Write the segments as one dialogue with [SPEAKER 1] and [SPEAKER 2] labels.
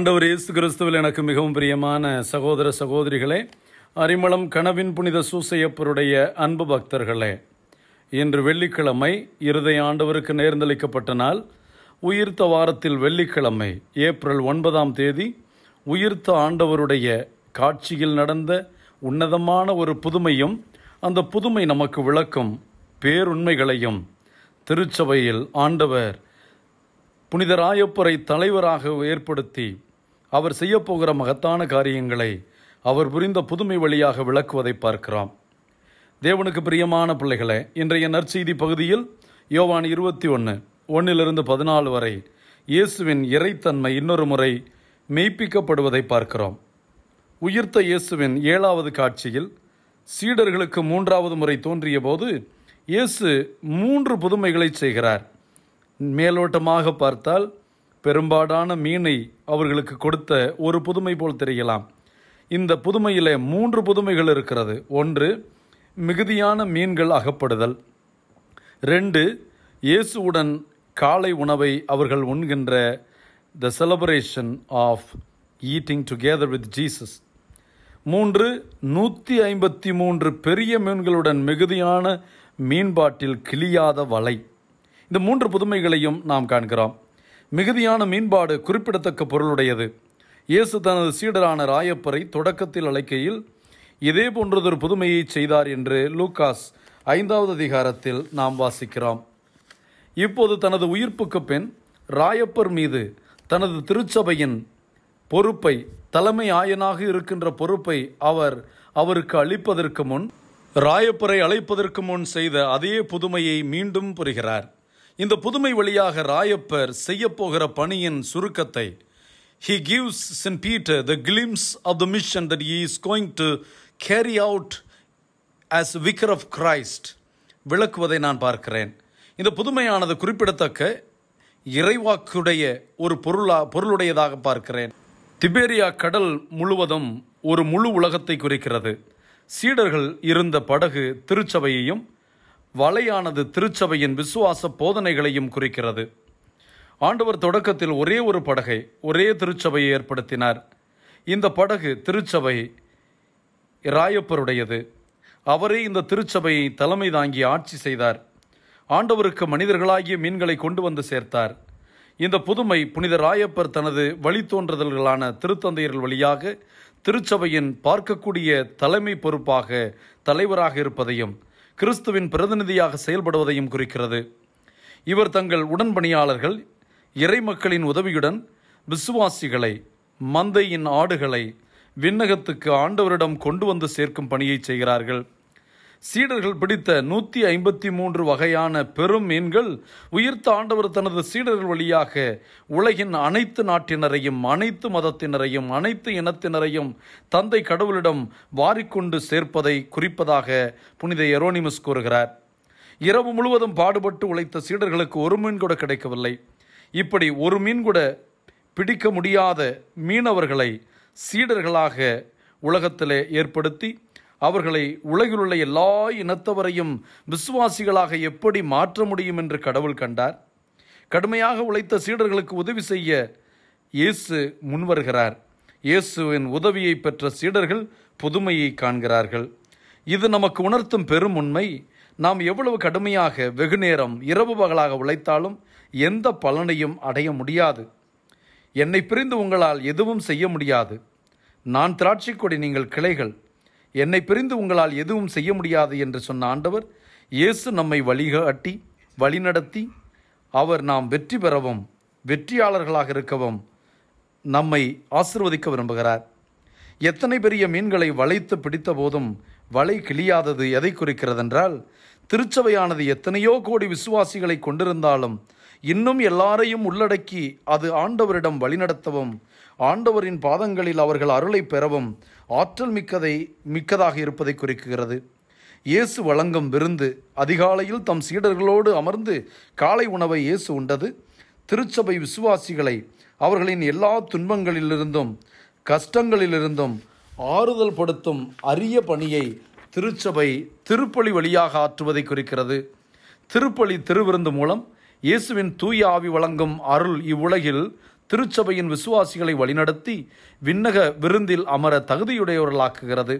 [SPEAKER 1] ஆண்டவர் இயேசு கிறிஸ்துவில் எனக்கு மிகவும் பிரியமான சகோதர சகோதரிகளே அரிமளம் கனவின் புனித சூசையப்பருடைய அன்பு பக்தர்களே இன்று வெள்ளிக்கிழமை இருதய ஆண்டவருக்கு நேர்ந்தளிக்கப்பட்ட நாள் உயிர்த்த வாரத்தில் வெள்ளிக்கிழமை ஏப்ரல் ஒன்பதாம் தேதி உயிர்த்த ஆண்டவருடைய காட்சியில் நடந்த உன்னதமான ஒரு புதுமையும் அந்த புதுமை நமக்கு விளக்கும் பேருண்மைகளையும் திருச்சபையில் ஆண்டவர் புனிதராயப்பரை தலைவராக ஏற்படுத்தி அவர் செய்யப்போகிற மகத்தான காரியங்களை அவர் புரிந்த புதுமை வழியாக விளக்குவதை பார்க்கிறோம் தேவனுக்கு பிரியமான பிள்ளைகளே இன்றைய நற்செய்தி பகுதியில் யோவான் இருபத்தி ஒன்று ஒன்றிலிருந்து பதினாலு வரை இயேசுவின் இறைத்தன்மை இன்னொரு முறை மெய்ப்பிக்கப்படுவதை பார்க்கிறோம் உயிர்த்த இயேசுவின் ஏழாவது காட்சியில் சீடர்களுக்கு மூன்றாவது முறை தோன்றிய போது இயேசு மூன்று புதுமைகளை செய்கிறார் மேலோட்டமாக பார்த்தால் பெரும்பாடான மீனை அவர்களுக்கு கொடுத்த ஒரு புதுமை போல் தெரியலாம் இந்த புதுமையில் மூன்று புதுமைகள் இருக்கிறது ஒன்று மிகுதியான மீன்கள் அகப்படுதல் ரெண்டு இயேசுவுடன் காலை உணவை அவர்கள் உண்கின்ற the celebration of eating together with Jesus மூன்று நூற்றி ஐம்பத்தி மூன்று பெரிய மீன்களுடன் மிகுதியான மீன்பாட்டில் கிளியாத வலை இந்த மூன்று புதுமைகளையும் நாம் காண்கிறோம் மிகுதியான மீன்பாடு குறிப்பிடத்தக்க பொருளுடையது இயேசு தனது சீடரான ராயப்பரை தொடக்கத்தில் அழைக்கையில் இதே போன்றதொரு புதுமையை செய்தார் என்று லூகாஸ் ஐந்தாவது அதிகாரத்தில் நாம் வாசிக்கிறோம் இப்போது தனது உயிர்ப்புக்கு பின் ராயப்பர் மீது தனது திருச்சபையின் பொறுப்பை தலைமை ஆயனாக இருக்கின்ற பொறுப்பை அவர் அவருக்கு அளிப்பதற்கு முன் ராயப்பரை அழைப்பதற்கு முன் செய்த அதே புதுமையை மீண்டும் புரிகிறார் இந்த புதுமை வழியாக ராயப்பர் செய்யப்போகிற பணியின் சுருக்கத்தை he gives Saint Peter the glimpse of the mission that he is going to carry out as vicar of Christ விளக்குவதை நான் பார்க்கிறேன் இந்த புதுமையானது குறிப்பிடத்தக்க இறைவாக்குடைய ஒரு பொருளா பொருளுடையதாக பார்க்கிறேன் திபேரியா கடல் முழுவதும் ஒரு முழு உலகத்தை குறிக்கிறது சீடர்கள் இருந்த படகு திருச்சபையையும் வலையானது திருச்சபையின் விசுவாச போதனைகளையும் குறிக்கிறது ஆண்டவர் தொடக்கத்தில் ஒரே ஒரு படகை ஒரே திருச்சபையை ஏற்படுத்தினார் இந்த படகு திருச்சபை ராயப்பருடையது அவரே இந்த திருச்சபையை தலைமை தாங்கி ஆட்சி செய்தார் ஆண்டவருக்கு மனிதர்களாகிய மீன்களை கொண்டு வந்து சேர்த்தார் இந்த புதுமை புனித ராயப்பர் தனது வழித்தோன்றுதல்களான திருத்தந்தையர்கள் வழியாக திருச்சபையின் பார்க்கக்கூடிய தலைமை பொறுப்பாக தலைவராக இருப்பதையும் கிறிஸ்துவின் பிரதிநிதியாக செயல்படுவதையும் குறிக்கிறது இவர் தங்கள் உடன்பணியாளர்கள் இறைமக்களின் உதவியுடன் விசுவாசிகளை மந்தையின் ஆடுகளை விண்ணகத்துக்கு ஆண்டவரிடம் கொண்டு வந்து சேர்க்கும் பணியை செய்கிறார்கள் சீடர்கள் பிடித்த நூற்றி ஐம்பத்தி மூன்று வகையான பெரும் மீன்கள் உயிர்த்த ஆண்டவர் தனது சீடர்கள் வழியாக உலகின் அனைத்து நாட்டினரையும் அனைத்து மதத்தினரையும் அனைத்து இனத்தினரையும் தந்தை கடவுளிடம் வாரிக்கொண்டு சேர்ப்பதை குறிப்பதாக புனித எரோனிமஸ் கூறுகிறார் இரவு முழுவதும் பாடுபட்டு உழைத்த சீடர்களுக்கு ஒரு மீன் கூட கிடைக்கவில்லை இப்படி ஒரு மீன் கூட பிடிக்க முடியாத மீனவர்களை சீடர்களாக உலகத்திலே ஏற்படுத்தி அவர்களை உலகிலுள்ள எல்லா இனத்தவரையும் விசுவாசிகளாக எப்படி மாற்ற முடியும் என்று கடவுள் கண்டார் கடுமையாக உழைத்த சீடர்களுக்கு உதவி செய்ய இயேசு முன்வருகிறார் இயேசுவின் உதவியை பெற்ற சீடர்கள் புதுமையை காண்கிறார்கள் இது நமக்கு உணர்த்தும் பெரும் உண்மை நாம் எவ்வளவு கடுமையாக வெகுநேரம் இரவு பகலாக உழைத்தாலும் எந்த பலனையும் அடைய முடியாது என்னை பிரிந்து உங்களால் எதுவும் செய்ய முடியாது நான் திராட்சை கொடி நீங்கள் கிளைகள் என்னை பிரிந்து உங்களால் எதுவும் செய்ய முடியாது என்று சொன்ன ஆண்டவர் இயேசு நம்மை வழிகாட்டி வழிநடத்தி அவர் நாம் வெற்றி பெறவும் வெற்றியாளர்களாக இருக்கவும் நம்மை ஆசிர்வதிக்க விரும்புகிறார் எத்தனை பெரிய மீன்களை வளைத்து பிடித்த போதும் வலை கிளியாதது எதை குறிக்கிறதென்றால் திருச்சபையானது எத்தனையோ கோடி விசுவாசிகளை கொண்டிருந்தாலும் இன்னும் எல்லாரையும் உள்ளடக்கி அது ஆண்டவரிடம் வழிநடத்தவும் ஆண்டவரின் பாதங்களில் அவர்கள் அருளை பெறவும் ஆற்றல் மிக்கதை மிக்கதாக இருப்பதை குறிக்குகிறது இயேசு வழங்கும் விருந்து அதிகாலையில் தம் சீடர்களோடு அமர்ந்து காலை உணவை இயேசு உண்டது திருச்சபை விசுவாசிகளை அவர்களின் எல்லா துன்பங்களிலிருந்தும் கஷ்டங்களிலிருந்தும் ஆறுதல் படுத்தும் அரிய பணியை திருச்சபை திருப்பலி வழியாக ஆற்றுவதை குறிக்கிறது திருப்பலி திருவிருந்து மூலம் இயேசுவின் தூய ஆவி வழங்கும் அருள் இவ்வுலகில் திருச்சபையின் விசுவாசிகளை வழிநடத்தி விண்ணக விருந்தில் அமர தகுதியுடையவர்களாக்குகிறது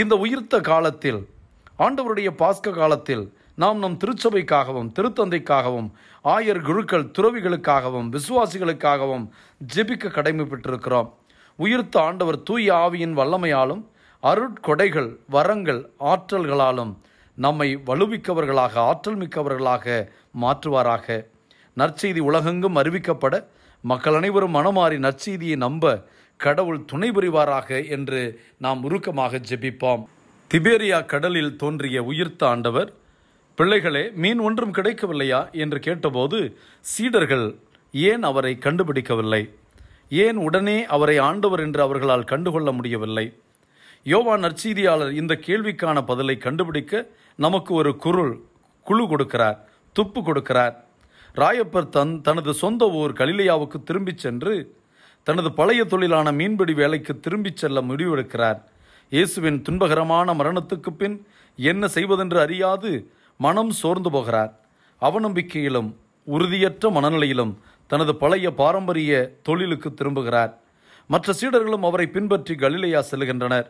[SPEAKER 1] இந்த உயிர்த்த காலத்தில் ஆண்டவருடைய பாஸ்க காலத்தில் நாம் நம் திருச்சபைக்காகவும் திருத்தந்தைக்காகவும் ஆயர் குழுக்கள் துறவிகளுக்காகவும் விசுவாசிகளுக்காகவும் ஜெபிக்க கடமை பெற்றிருக்கிறோம் உயிர்த்த ஆண்டவர் தூய ஆவியின் வல்லமையாலும் அருட்கொடைகள் வரங்கள் ஆற்றல்களாலும் நம்மை வலுமிக்கவர்களாக ஆற்றல் மிக்கவர்களாக மாற்றுவாராக நற்செய்தி உலகெங்கும் அறிவிக்கப்பட மக்கள் அனைவரும் மனமாறி நற்செய்தியை நம்ப கடவுள் துணை புரிவாராக என்று நாம் உருக்கமாக ஜெபிப்போம் திபேரியா கடலில் தோன்றிய உயிர்த்த ஆண்டவர் பிள்ளைகளே மீன் ஒன்றும் கிடைக்கவில்லையா என்று கேட்டபோது சீடர்கள் ஏன் அவரை கண்டுபிடிக்கவில்லை ஏன் உடனே அவரை ஆண்டவர் என்று அவர்களால் கண்டுகொள்ள முடியவில்லை யோவா நற்செய்தியாளர் இந்த கேள்விக்கான பதிலை கண்டுபிடிக்க நமக்கு ஒரு குருள் குழு கொடுக்கிறார் துப்பு கொடுக்கிறார் ராயப்பர் தன் தனது சொந்த ஊர் கலிலையாவுக்கு திரும்பிச் சென்று தனது பழைய தொழிலான மீன்பிடி வேலைக்கு திரும்பிச் செல்ல முடிவெடுக்கிறார் இயேசுவின் துன்பகரமான மரணத்துக்கு பின் என்ன செய்வதென்று அறியாது மனம் சோர்ந்து போகிறார் அவநம்பிக்கையிலும் உறுதியற்ற மனநிலையிலும் தனது பழைய பாரம்பரிய தொழிலுக்கு திரும்புகிறார் மற்ற சீடர்களும் அவரை பின்பற்றி கலிலையா செல்கின்றனர்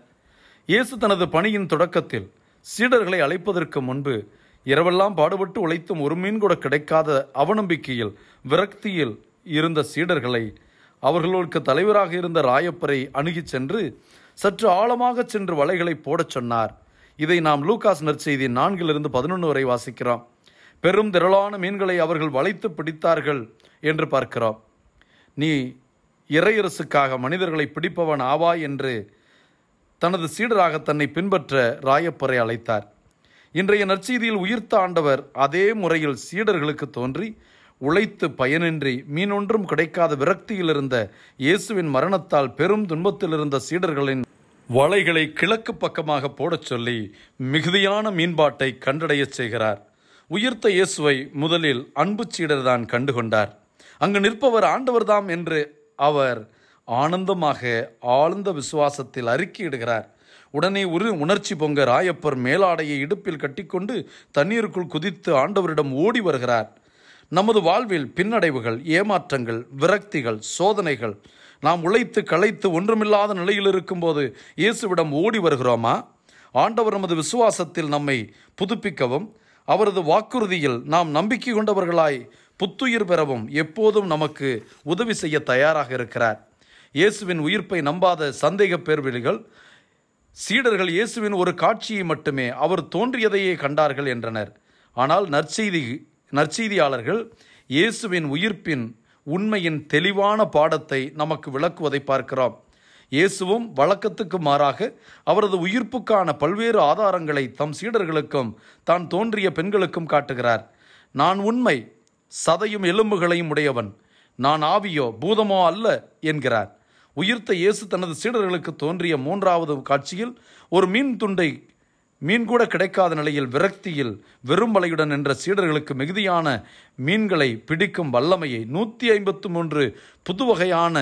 [SPEAKER 1] இயேசு தனது பணியின் தொடக்கத்தில் சீடர்களை அழைப்பதற்கு முன்பு இரவெல்லாம் பாடுபட்டு உழைத்தும் ஒரு மீன் கூட கிடைக்காத அவநம்பிக்கையில் விரக்தியில் இருந்த சீடர்களை அவர்களுக்கு தலைவராக இருந்த ராயப்பரை அணுகிச் சென்று சற்று ஆழமாக சென்று வலைகளை போடச் சொன்னார் இதை நாம் லூகாஸ் நற்செய்தி நான்கிலிருந்து பதினொன்று வரை வாசிக்கிறோம் பெரும் திரளான மீன்களை அவர்கள் வளைத்து பிடித்தார்கள் என்று பார்க்கிறோம் நீ இறையரசுக்காக மனிதர்களை பிடிப்பவன் ஆவா என்று தனது சீடராக தன்னை பின்பற்ற ராயப்பரை அழைத்தார் இன்றைய நற்செய்தியில் உயிர்த்த ஆண்டவர் அதே முறையில் சீடர்களுக்கு தோன்றி உழைத்து பயனின்றி மீனொன்றும் கிடைக்காத விரக்தியிலிருந்த இயேசுவின் மரணத்தால் பெரும் துன்பத்தில் இருந்த சீடர்களின் வலைகளை கிழக்கு பக்கமாக போடச் சொல்லி மிகுதியான மீன்பாட்டை கண்டடையச் செய்கிறார் உயிர்த்த இயேசுவை முதலில் அன்பு சீடர்தான் கண்டுகொண்டார் அங்கு நிற்பவர் ஆண்டவர்தாம் என்று அவர் ஆனந்தமாக ஆழ்ந்த விசுவாசத்தில் அறிக்கையிடுகிறார் உடனே ஒரு உணர்ச்சி பொங்க ராயப்பர் மேலாடையை இடுப்பில் கட்டிக்கொண்டு தண்ணீருக்குள் குதித்து ஆண்டவரிடம் ஓடி வருகிறார் நமது வாழ்வில் பின்னடைவுகள் ஏமாற்றங்கள் விரக்திகள் சோதனைகள் நாம் உழைத்து களைத்து ஒன்றுமில்லாத நிலையில் இருக்கும்போது இயேசுவிடம் ஓடி வருகிறோமா ஆண்டவர் நமது விசுவாசத்தில் நம்மை புதுப்பிக்கவும் அவரது வாக்குறுதியில் நாம் நம்பிக்கை கொண்டவர்களாய் புத்துயிர் பெறவும் எப்போதும் நமக்கு உதவி செய்ய தயாராக இருக்கிறார் இயேசுவின் உயிர்ப்பை நம்பாத சந்தேக பேர்வெளிகள் சீடர்கள் இயேசுவின் ஒரு காட்சியை மட்டுமே அவர் தோன்றியதையே கண்டார்கள் என்றனர் ஆனால் நற்செய்தி நற்செய்தியாளர்கள் இயேசுவின் உயிர்ப்பின் உண்மையின் தெளிவான பாடத்தை நமக்கு விளக்குவதை பார்க்கிறோம் இயேசுவும் வழக்கத்துக்கு மாறாக அவரது உயிர்ப்புக்கான பல்வேறு ஆதாரங்களை தம் சீடர்களுக்கும் தான் தோன்றிய பெண்களுக்கும் காட்டுகிறார் நான் உண்மை சதையும் எலும்புகளையும் உடையவன் நான் ஆவியோ பூதமோ அல்ல என்கிறார் உயிர்த்த இயேசு தனது சீடர்களுக்கு தோன்றிய மூன்றாவது காட்சியில் ஒரு மீன் துண்டை மீன் கூட கிடைக்காத நிலையில் விரக்தியில் வெறும் வலையுடன் நின்ற சீடர்களுக்கு மிகுதியான மீன்களை பிடிக்கும் வல்லமையை நூற்றி ஐம்பத்து மூன்று புது வகையான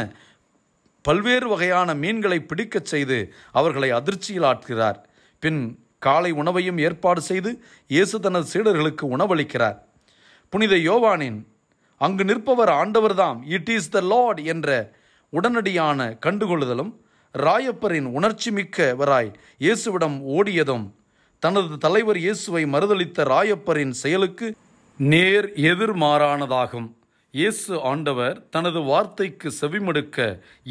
[SPEAKER 1] பல்வேறு வகையான மீன்களை பிடிக்கச் செய்து அவர்களை அதிர்ச்சியில் ஆட்கிறார் பின் காலை உணவையும் ஏற்பாடு செய்து இயேசு தனது சீடர்களுக்கு உணவளிக்கிறார் புனித யோவானின் அங்கு நிற்பவர் ஆண்டவர்தாம் இட் இஸ் த லார்ட் என்ற உடனடியான கண்டுகொள்ளுதலும் ராயப்பரின் உணர்ச்சி மிக்கவராய் இயேசுவிடம் ஓடியதும் தனது தலைவர் இயேசுவை மறுதளித்த ராயப்பரின் செயலுக்கு நேர் எதிர்மாறானதாகும் இயேசு ஆண்டவர் தனது வார்த்தைக்கு செவிமடுக்க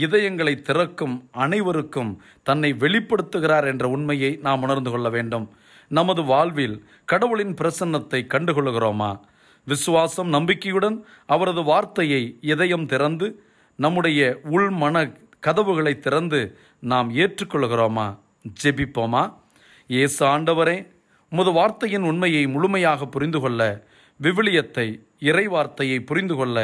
[SPEAKER 1] இதயங்களை திறக்கும் அனைவருக்கும் தன்னை வெளிப்படுத்துகிறார் என்ற உண்மையை நாம் உணர்ந்து கொள்ள வேண்டும் நமது வாழ்வில் கடவுளின் பிரசன்னத்தை கண்டுகொள்கிறோமா விசுவாசம் நம்பிக்கையுடன் அவரது வார்த்தையை இதயம் திறந்து நம்முடைய உள்மன கதவுகளை திறந்து நாம் ஏற்றுக்கொள்கிறோமா ஜெபிப்போமா இயேசு ஆண்டவரே உமது வார்த்தையின் உண்மையை முழுமையாக புரிந்து கொள்ள விவிலியத்தை இறை வார்த்தையை புரிந்து கொள்ள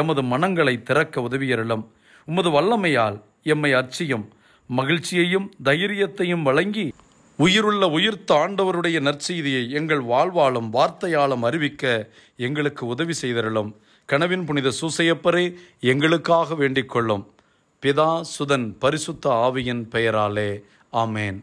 [SPEAKER 1] எமது மனங்களை திறக்க உதவியருளும் உமது வல்லமையால் எம்மை அச்சியும் மகிழ்ச்சியையும் தைரியத்தையும் வழங்கி உயிருள்ள உயிர்த்த ஆண்டவருடைய நற்செய்தியை எங்கள் வாழ்வாலும் வார்த்தையாலும் அறிவிக்க எங்களுக்கு உதவி செய்தருளும் கனவின் புனித சூசையப்பரே எங்களுக்காக வேண்டிக் கொள்ளும் பிதா சுதன் பரிசுத்த ஆவியின் பெயராலே ஆமேன்